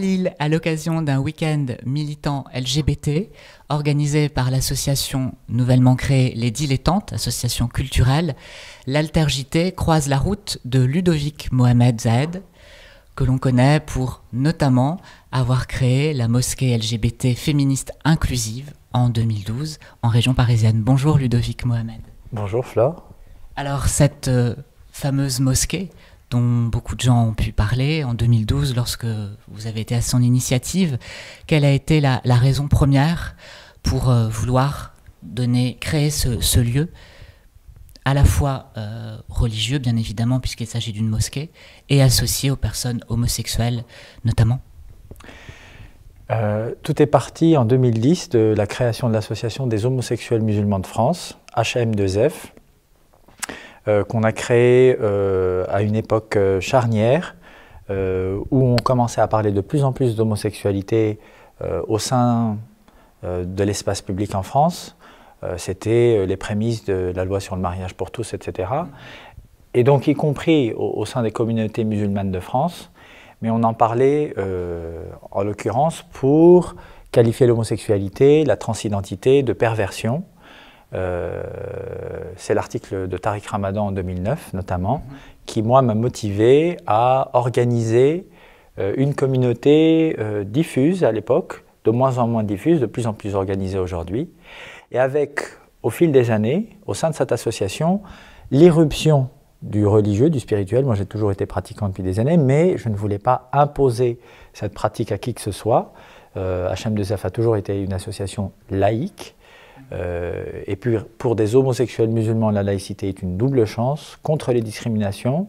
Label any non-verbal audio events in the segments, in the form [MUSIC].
Lille à l'occasion d'un week-end militant LGBT organisé par l'association nouvellement créée Les Dilettantes, association culturelle. L'altergité croise la route de Ludovic Mohamed Zaed, que l'on connaît pour notamment avoir créé la mosquée LGBT féministe inclusive en 2012 en région parisienne. Bonjour Ludovic Mohamed. Bonjour Flore. Alors cette euh, fameuse mosquée, dont beaucoup de gens ont pu parler en 2012 lorsque vous avez été à son initiative. Quelle a été la, raison première pour euh, vouloir donner, créer ce, lieu, à la fois euh, religieux, bien évidemment, puisqu'il s'agit d'une mosquée, et associé aux personnes homosexuelles, notamment euh, tout est parti en 2010 de la création de l'Association des homosexuels musulmans de France, HM2F, euh, qu'on a créé euh, à une époque euh, charnière où on commençait à parler de plus en plus d'homosexualité au sein de l'espace public en France. C'était les prémices de la loi sur le mariage pour tous, etc. Et donc, y compris au, sein des communautés musulmanes de France, mais on en parlait en l'occurrence pour qualifier l'homosexualité, la transidentité de perversion euh, c'est l'article de Tariq Ramadan en 2009 notamment, qui moi m'a motivé à organiser euh, une communauté euh, diffuse à l'époque, de moins en moins diffuse, de plus en plus organisée aujourd'hui, et avec au fil des années, au sein de cette association, l'irruption du religieux, du spirituel. Moi j'ai toujours été pratiquant depuis des années, mais je ne voulais pas imposer cette pratique à qui que ce soit. HM2F a toujours été une association laïque, euh, et puis pour des homosexuels musulmans, la laïcité est une double chance contre les discriminations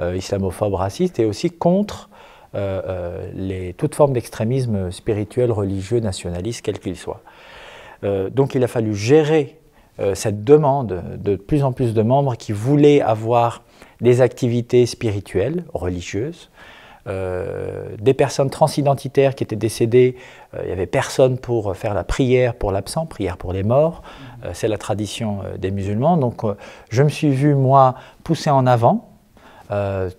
euh, islamophobes, racistes et aussi contre euh, les, toute forme d'extrémisme spirituel, religieux, nationaliste, quel qu'il soit. donc il a fallu gérer cette demande de plus en plus de membres qui voulaient avoir des activités spirituelles, religieuses, euh, des personnes transidentitaires qui étaient décédées, euh, il n'y avait personne pour faire la prière pour l'absent, prière pour les morts, mm-hmm. euh, c'est la tradition des musulmans. Donc je me suis vu, moi, poussé en avant,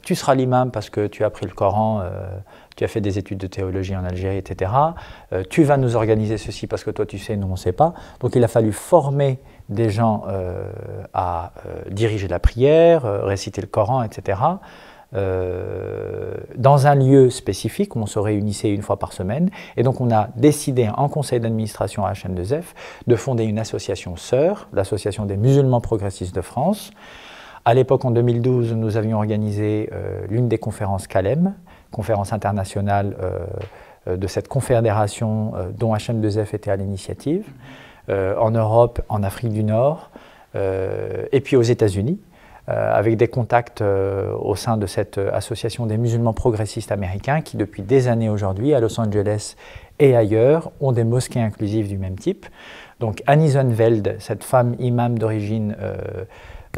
tu seras l'imam parce que tu as appris le Coran, tu as fait des études de théologie en Algérie, etc. tu vas nous organiser ceci parce que toi tu sais, nous on ne sait pas. Donc il a fallu former des gens à diriger la prière, réciter le Coran, etc. Euh, dans un lieu spécifique, où on se réunissait une fois par semaine, et donc on a décidé en conseil d'administration à HM2F de fonder une association sœur, l'association des musulmans progressistes de France. À l'époque, en 2012, nous avions organisé euh, l'une des conférences CALEM, conférence internationale euh, de cette confédération dont HM2F était à l'initiative, en Europe, en Afrique du Nord, et puis aux États-Unis. Euh, avec des contacts euh, au sein de cette euh, association des musulmans progressistes américains qui, depuis des années aujourd'hui, à Los Angeles et ailleurs, ont des mosquées inclusives du même type. Donc annison Veld, cette femme imam d'origine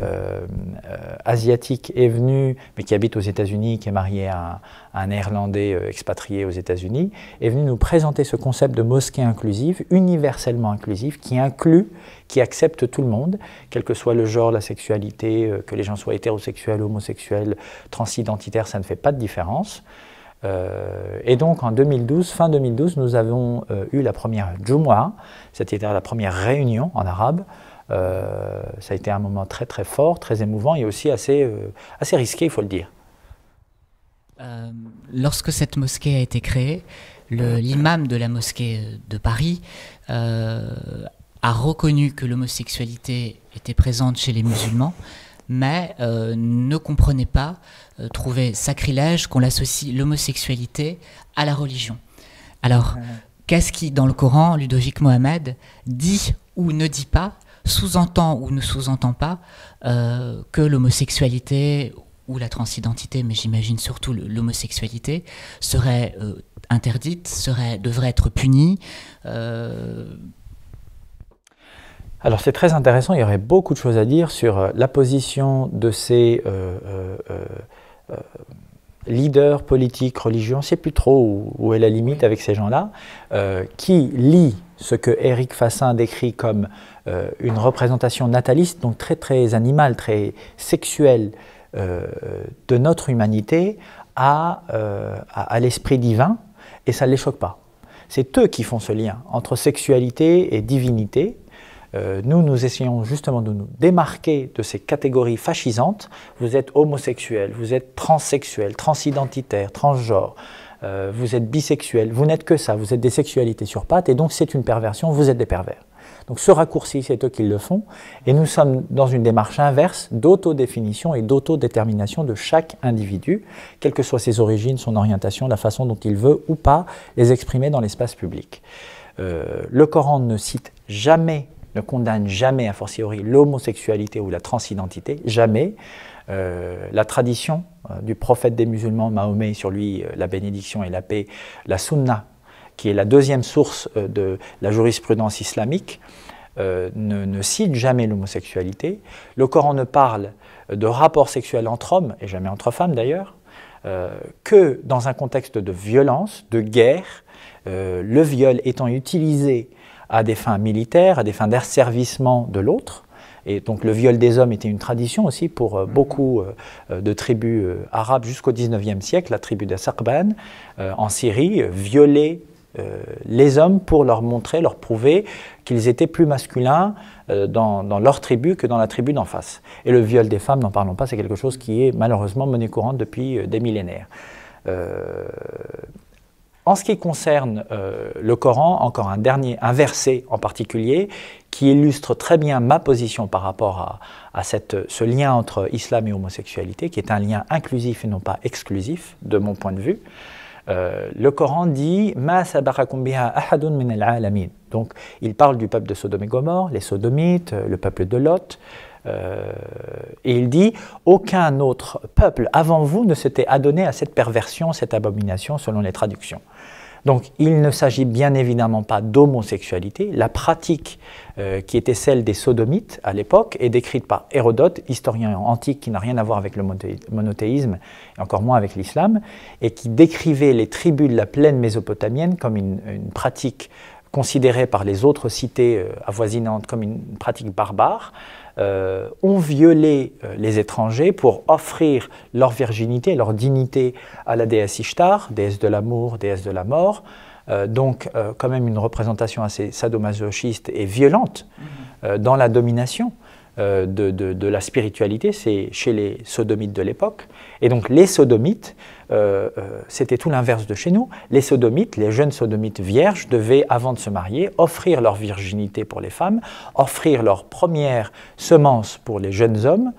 euh, euh, asiatique est venue, mais qui habite aux États-Unis, qui est mariée à un, Néerlandais euh, expatrié aux États-Unis, est venu nous présenter ce concept de mosquée inclusive, universellement inclusive, qui inclut, qui accepte tout le monde, quel que soit le genre, la sexualité, que les gens soient hétérosexuels, homosexuels, transidentitaires, ça ne fait pas de différence. et donc en 2012, fin 2012, nous avons eu la première Jumwa cest la première réunion en arabe euh, ça a été un moment très très fort, très émouvant et aussi assez, euh, assez risqué, il faut le dire. Euh, lorsque cette mosquée a été créée, l'imam de la mosquée de Paris a reconnu que l'homosexualité était présente chez les musulmans, mais ne comprenait pas, trouvait sacrilège qu'on l'associe l'homosexualité à la religion. Alors, ah. qu'est-ce qui, dans le Coran, Ludovic Mohamed dit ou ne dit pas sous-entend ou ne sous-entend pas euh, que l'homosexualité ou la transidentité, mais j'imagine surtout l'homosexualité, serait euh, interdite, serait, devrait être punie. Euh. Alors c'est très intéressant, il y aurait beaucoup de choses à dire sur la position de ces leaders politiques, religieux, on ne sait plus trop où, où, est la limite avec ces gens-là, qui lient ce que Eric Fassin décrit comme euh, une représentation nataliste, donc très très animale, très sexuelle euh, de notre humanité à, à euh, l'esprit divin, et ça ne les choque pas. C'est eux qui font ce lien entre sexualité et divinité. nous, nous essayons justement de nous démarquer de ces catégories fascisantes. Vous êtes homosexuel, vous êtes transsexuel, transidentitaire, transgenre, euh, vous êtes bisexuel, vous n'êtes que ça, vous êtes des sexualités sur pattes, et donc c'est une perversion, vous êtes des pervers. Donc ce raccourci, c'est eux qui le font, et nous sommes dans une démarche inverse d'autodéfinition et d'autodétermination de chaque individu, quelles que soient ses origines, son orientation, la façon dont il veut ou pas les exprimer dans l'espace public. Euh, le Coran ne cite jamais, ne condamne jamais, a fortiori, l'homosexualité ou la transidentité, jamais. Euh, la tradition euh, du prophète des musulmans Mahomet, sur lui euh, la bénédiction et la paix, la sunna, qui est la deuxième source euh, de la jurisprudence islamique, ne, cite jamais l'homosexualité. Le Coran ne parle de rapports sexuels entre hommes, et jamais entre femmes d'ailleurs, que dans un contexte de violence, de guerre, le viol étant utilisé à des fins militaires, à des fins d'asservissement de l'autre, et donc le viol des hommes était une tradition aussi pour euh, mhm. beaucoup euh, euh, de tribus arabes jusqu'au 19e siècle, la tribu des Saqban en Syrie, violait les hommes pour leur montrer, leur prouver qu'ils étaient plus masculins dans, leur tribu que dans la tribu d'en face. Et le viol des femmes, n'en parlons pas, c'est quelque chose qui est malheureusement monnaie courante depuis des millénaires. en ce qui concerne le Coran, encore un dernier, un verset en particulier, qui illustre très bien ma position par rapport à, ce lien entre islam et homosexualité, qui est un lien inclusif et non pas exclusif, de mon point de vue. Euh, le Coran dit Ma min Donc, il parle du peuple de Sodome et Gomorre, les Sodomites, euh, le peuple de Lot. Euh, et il dit Aucun autre peuple avant vous ne s'était adonné à cette perversion, cette abomination, selon les traductions. Donc il ne s'agit bien évidemment pas d'homosexualité. La pratique euh, qui était celle des sodomites à l'époque est décrite par Hérodote, historien antique qui n'a rien à voir avec le monothéisme et encore moins avec l'islam, et qui décrivait les tribus de la plaine mésopotamienne comme une, une pratique considérée par les autres cités euh, avoisinantes comme une pratique barbare, euh, ont violé euh, les étrangers pour offrir leur virginité, leur dignité à la déesse Ishtar, déesse de l'amour, déesse de la mort. Euh, donc quand même une représentation assez sadomasochiste et violente mhm. dans la domination. Euh, de, la spiritualité, c'est chez les sodomites de l'époque. Et donc les sodomites, euh, euh, c'était tout l'inverse de chez nous. Les sodomites, les jeunes sodomites vierges, devaient, avant de se marier, offrir leur virginité pour les femmes, offrir leur première semence pour les jeunes hommes,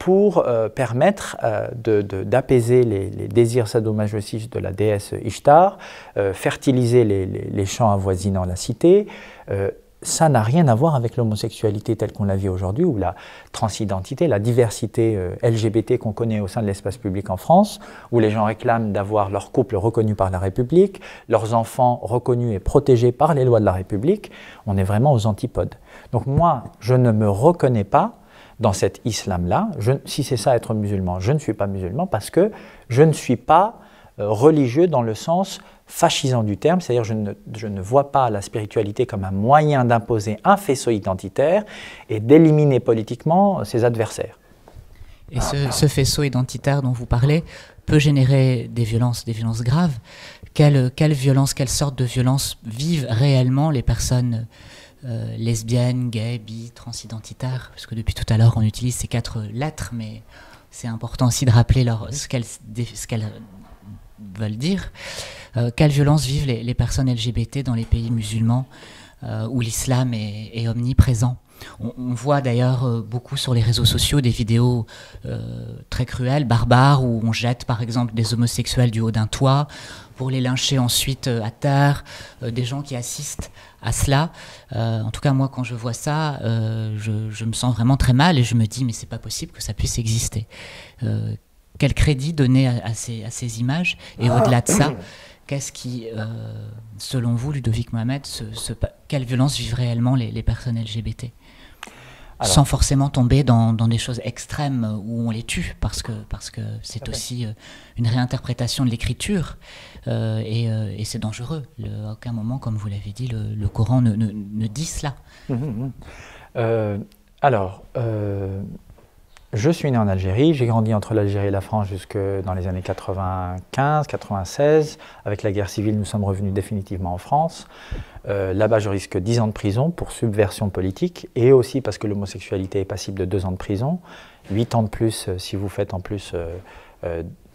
pour permettre d'apaiser les, désirs sadomasochistes de la déesse Ishtar, fertiliser les, les champs avoisinant la cité ça n'a rien à voir avec l'homosexualité telle qu'on la vit aujourd'hui, ou la transidentité, la diversité euh, LGBT qu'on connaît au sein de l'espace public en France, où les gens réclament d'avoir leur couple reconnu par la République, leurs enfants reconnus et protégés par les lois de la République. On est vraiment aux antipodes. Donc moi, je ne me reconnais pas dans cet islam-là. Si c'est ça être musulman, je ne suis pas musulman parce que je ne suis pas euh, religieux dans le sens fascisant du terme, c'est-à-dire je ne, vois pas la spiritualité comme un moyen d'imposer un faisceau identitaire et d'éliminer politiquement ses adversaires. Et ce, faisceau identitaire dont vous parlez peut générer des violences, des violences graves. Quelle, quelle violence, quelle sorte de violence vivent réellement les personnes euh, lesbiennes, gays, bi, transidentitaires Parce que depuis tout à l'heure, on utilise ces quatre lettres, mais c'est important aussi de rappeler leur, ce qu'elles veulent dire. Euh, quelle violence vivent les, personnes LGBT dans les pays musulmans euh, où l'islam est, omniprésent. On, voit d'ailleurs euh, beaucoup sur les réseaux sociaux des vidéos très cruelles, barbares, où on jette par exemple des homosexuels du haut d'un toit pour les lyncher ensuite à terre, des gens qui assistent à cela. en tout cas, moi, quand je vois ça, je, me sens vraiment très mal et je me dis, mais c'est pas possible que ça puisse exister. quel crédit donner à ces, images Et ah, au-delà de ça, Qu'est-ce qui, euh, selon vous, Ludovic Mohamed, quelle violence vivent réellement les, personnes LGBT Sans forcément tomber dans, des choses extrêmes où on les tue, parce que c'est parce que c'est aussi euh, une réinterprétation de l'écriture euh, et, c'est dangereux. Le, à aucun moment, comme vous l'avez dit, le, Coran ne, dit cela. Hum, hum, hum. Alors, je suis né en Algérie, j'ai grandi entre l'Algérie et la France jusque dans les années 95-96. Avec la guerre civile, nous sommes revenus définitivement en France. Euh, là-bas, je risque 10 ans de prison pour subversion politique et aussi parce que l'homosexualité est passible de 2 ans de prison, 8 ans de plus euh, si vous faites en plus euh,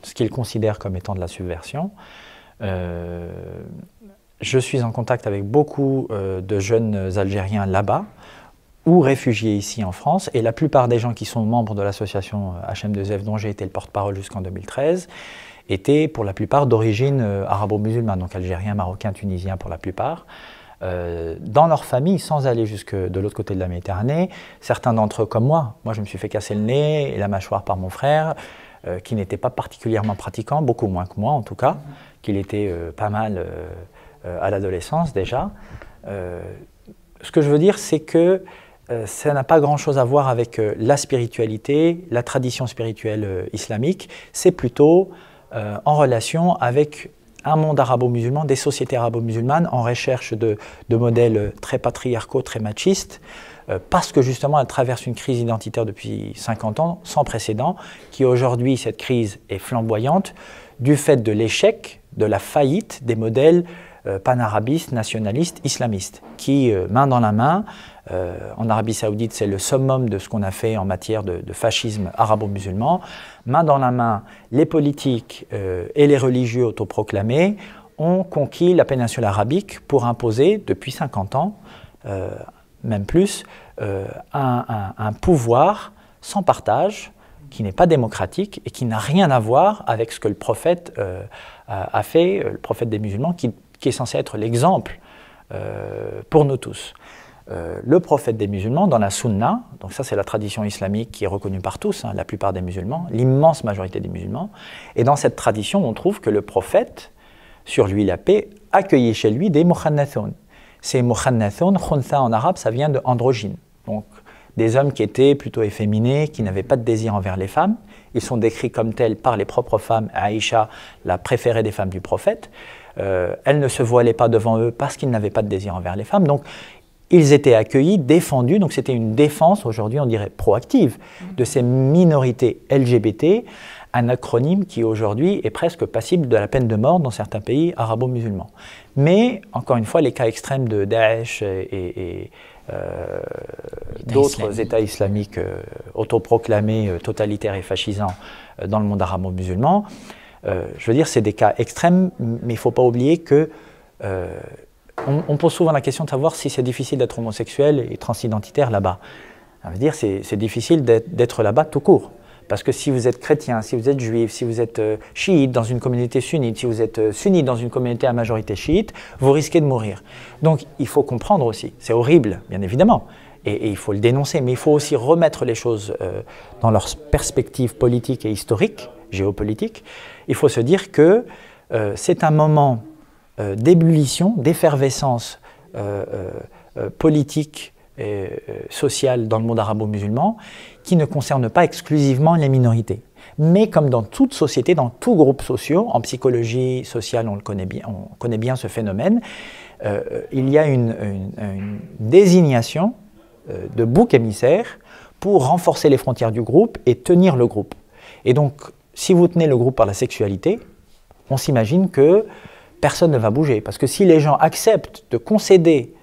ce qu'ils considèrent comme étant de la subversion. je suis en contact avec beaucoup de jeunes Algériens là-bas ou réfugiés ici en France, et la plupart des gens qui sont membres de l'association HM2F euh, dont j'ai été le porte-parole jusqu'en 2013, étaient pour la plupart d'origine euh, arabo-musulmane, donc algérien, marocain, tunisien pour la plupart. Euh, dans leur famille, sans aller jusque de l'autre côté de la Méditerranée, certains d'entre eux comme moi, moi je me suis fait casser le nez et la mâchoire par mon frère, qui n'était pas particulièrement pratiquant, beaucoup moins que moi en tout cas, qu'il était pas mal à l'adolescence déjà. ce que je veux dire, c'est que euh, ça n'a pas grand-chose à voir avec euh, la spiritualité, la tradition spirituelle euh, islamique, c'est plutôt en relation avec un monde arabo-musulman, des sociétés arabo-musulmanes en recherche de, modèles très patriarcaux, très machistes, parce que justement elles traversent une crise identitaire depuis 50 ans, sans précédent, qui aujourd'hui, cette crise est flamboyante, du fait de l'échec, de la faillite des modèles euh, panarabistes, nationalistes, islamistes, qui, euh, main dans la main, euh, en Arabie saoudite, c'est le summum de ce qu'on a fait en matière de, fascisme arabo-musulman, main dans la main, les politiques et les religieux autoproclamés ont conquis la péninsule arabique pour imposer, depuis 50 ans, même plus, un, pouvoir sans partage, qui n'est pas démocratique et qui n'a rien à voir avec ce que le prophète a fait, le prophète des musulmans, qui qui est censé être l'exemple euh, pour nous tous. Euh, le prophète des musulmans, dans la sunna, donc ça c'est la tradition islamique qui est reconnue par tous, hein, la plupart des musulmans, l'immense majorité des musulmans, et dans cette tradition on trouve que le prophète, sur lui la paix, accueillit chez lui des mukhannathon. Ces mukhannathon, khuntha en arabe, ça vient de androgyne, donc des hommes qui étaient plutôt efféminés, qui n'avaient pas de désir envers les femmes. Ils sont décrits comme tels par les propres femmes, Aïcha, la préférée des femmes du prophète. Euh, elles ne se voilaient pas devant eux parce qu'ils n'avaient pas de désir envers les femmes. Donc, ils étaient accueillis, défendus. Donc, c'était une défense, aujourd'hui, on dirait proactive, de ces minorités LGBT, un acronyme qui, aujourd'hui, est presque passible de la peine de mort dans certains pays arabo-musulmans. Mais, encore une fois, les cas extrêmes de Daesh et, euh, d'autres États islamiques euh, autoproclamés, totalitaires et fascisants dans le monde arabo-musulman, euh, je veux dire, c'est des cas extrêmes, mais il ne faut pas oublier que euh, on, pose souvent la question de savoir si c'est difficile d'être homosexuel et transidentitaire là-bas. Je veux dire, c'est difficile d'être là-bas tout court. Parce que si vous êtes chrétien, si vous êtes juif, si vous êtes euh, chiite dans une communauté sunnite, si vous êtes sunnite dans une communauté à majorité chiite, vous risquez de mourir. Donc il faut comprendre aussi, c'est horrible, bien évidemment, et, il faut le dénoncer, mais il faut aussi remettre les choses dans leur perspective politique et historique, géopolitique, il faut se dire que euh, c'est un moment euh, d'ébullition, d'effervescence euh, politique et sociale dans le monde arabo-musulman qui ne concerne pas exclusivement les minorités. Mais comme dans toute société, dans tout groupe social, en psychologie sociale, on, le connaît, bien, on connaît bien ce phénomène, il y a une, désignation de bouc émissaire pour renforcer les frontières du groupe et tenir le groupe. Et donc, si vous tenez le groupe par la sexualité, on s'imagine que personne ne va bouger. Parce que si les gens acceptent de concéder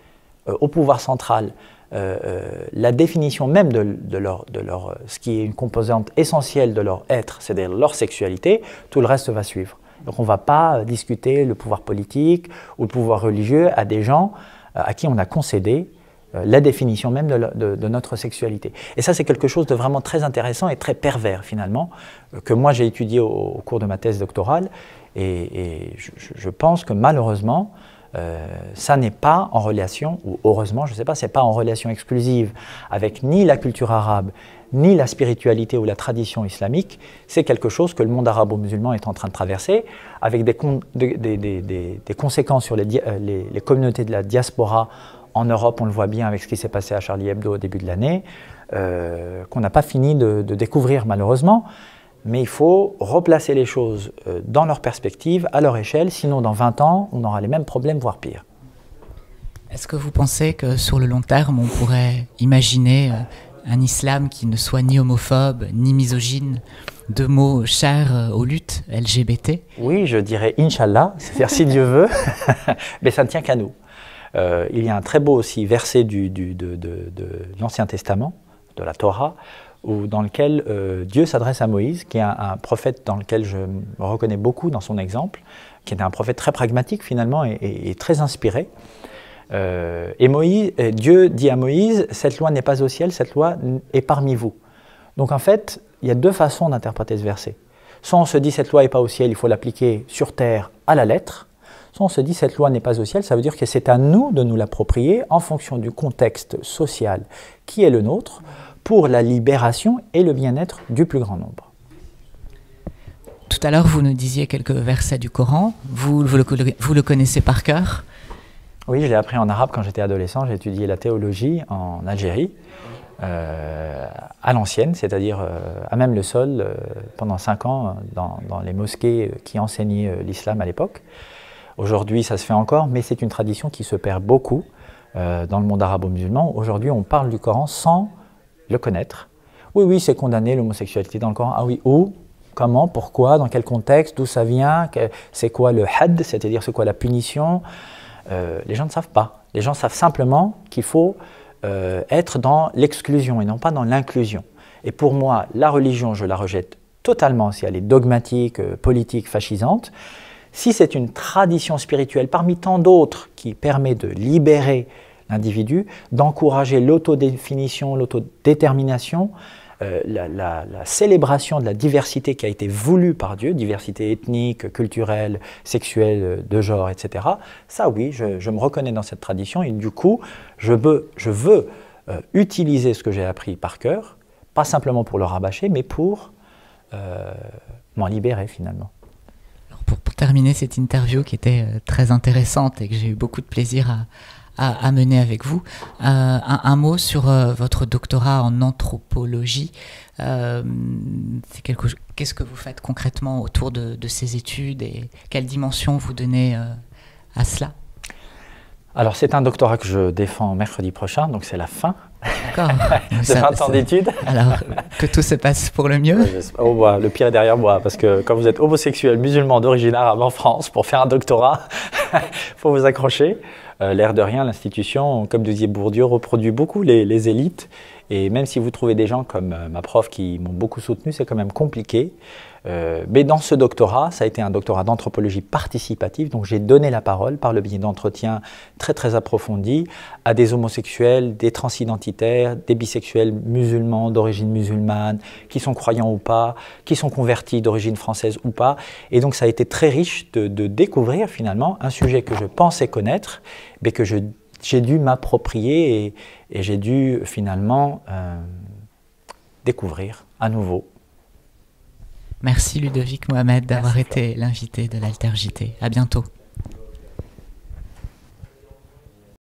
euh, au pouvoir central euh, euh, la définition même de, de, leur, de, leur, ce qui est une composante essentielle de leur être, c'est-à-dire leur sexualité, tout le reste va suivre. Donc on ne va pas discuter le pouvoir politique ou le pouvoir religieux à des gens à qui on a concédé euh, la définition même de, notre sexualité. Et ça, c'est quelque chose de vraiment très intéressant et très pervers finalement, euh, que moi j'ai étudié au, cours de ma thèse doctorale. Et, je, pense que malheureusement, euh, ça n'est pas en relation, ou heureusement, je ne sais pas, ce n'est pas en relation exclusive avec ni la culture arabe, ni la spiritualité ou la tradition islamique. C'est quelque chose que le monde arabo-musulman est en train de traverser, avec des, conséquences sur les communautés de la diaspora en Europe, on le voit bien avec ce qui s'est passé à Charlie Hebdo au début de l'année, euh, qu'on n'a pas fini de, de, découvrir malheureusement. Mais il faut replacer les choses euh, dans leur perspective, à leur échelle, sinon dans 20 ans, on aura les mêmes problèmes, voire pire. Est-ce que vous pensez que sur le long terme, on pourrait imaginer euh, un islam qui ne soit ni homophobe, ni misogyne deux mots chers aux luttes LGBT Oui, je dirais Inch'Allah, c'est-à-dire si Dieu veut, [LAUGHS] mais ça ne tient qu'à nous. Euh, il y a un très beau aussi verset du, de, l'Ancien Testament, de la Torah, dans lequel euh, Dieu s'adresse à Moïse, qui est un, prophète dans lequel je reconnais beaucoup dans son exemple, qui est un prophète très pragmatique finalement et, très inspiré. Euh, et, Moïse, et Dieu dit à Moïse, cette loi n'est pas au ciel, cette loi est parmi vous. Donc en fait, il y a deux façons d'interpréter ce verset. Soit on se dit, cette loi n'est pas au ciel, il faut l'appliquer sur terre à la lettre, on se dit cette loi n'est pas au ciel, ça veut dire que c'est à nous de nous l'approprier en fonction du contexte social qui est le nôtre pour la libération et le bien-être du plus grand nombre. Tout à l'heure, vous nous disiez quelques versets du Coran. Vous, le, connaissez par cœur Oui, je l'ai appris en arabe quand j'étais adolescent. J'ai étudié la théologie en Algérie, euh, à l'ancienne, c'est-à-dire euh, à même le sol, euh, pendant cinq ans, dans les mosquées qui enseignaient l'islam à l'époque. Aujourd'hui, ça se fait encore, mais c'est une tradition qui se perd beaucoup euh, dans le monde arabo-musulman. Aujourd'hui, on parle du Coran sans le connaître. Oui, oui, c'est condamné l'homosexualité dans le Coran. Ah oui, où Comment Pourquoi Dans quel contexte D'où ça vient C'est quoi le had C'est-à-dire, c'est quoi la punition euh, Les gens ne savent pas. Les gens savent simplement qu'il faut euh, être dans l'exclusion et non pas dans l'inclusion. Et pour moi, la religion, je la rejette totalement si elle est dogmatique, politique, fascisante. Si c'est une tradition spirituelle parmi tant d'autres qui permet de libérer l'individu, d'encourager l'autodéfinition, l'autodétermination, euh, la, célébration de la diversité qui a été voulue par Dieu, diversité ethnique, culturelle, sexuelle, euh, de genre, etc. Ça, oui, je, me reconnais dans cette tradition et du coup, je veux, euh, utiliser ce que j'ai appris par cœur, pas simplement pour le rabâcher, mais pour m'en libérer finalement terminer cette interview qui était euh, très intéressante et que j'ai eu beaucoup de plaisir à, à, mener avec vous. Euh, un, mot sur euh, votre doctorat en anthropologie. Qu'est-ce que vous faites concrètement autour de, de, ces études et quelle dimension vous donnez à cela alors, c'est un doctorat que je défends mercredi prochain, donc c'est la fin. [LAUGHS] de 20 Alors, que tout se passe pour le mieux. bah, le pire est derrière moi, parce que quand vous êtes homosexuel musulman d'origine arabe en France, pour faire un doctorat, il [LAUGHS] faut vous accrocher. Euh, l'air de rien, l'institution, comme disait Bourdieu, reproduit beaucoup les, élites. Et même si vous trouvez des gens comme euh, ma prof qui m'ont beaucoup soutenu, c'est quand même compliqué euh, mais dans ce doctorat, ça a été un doctorat d'anthropologie participative, donc j'ai donné la parole par le biais d'entretiens très très approfondis à des homosexuels, des transidentitaires, des bisexuels musulmans d'origine musulmane, qui sont croyants ou pas, qui sont convertis d'origine française ou pas. Et donc ça a été très riche de, découvrir finalement un sujet que je pensais connaître, mais que j'ai dû m'approprier et, j'ai dû finalement euh, découvrir à nouveau. Merci Ludovic Mohamed d'avoir été l'invité de l'Alter À bientôt.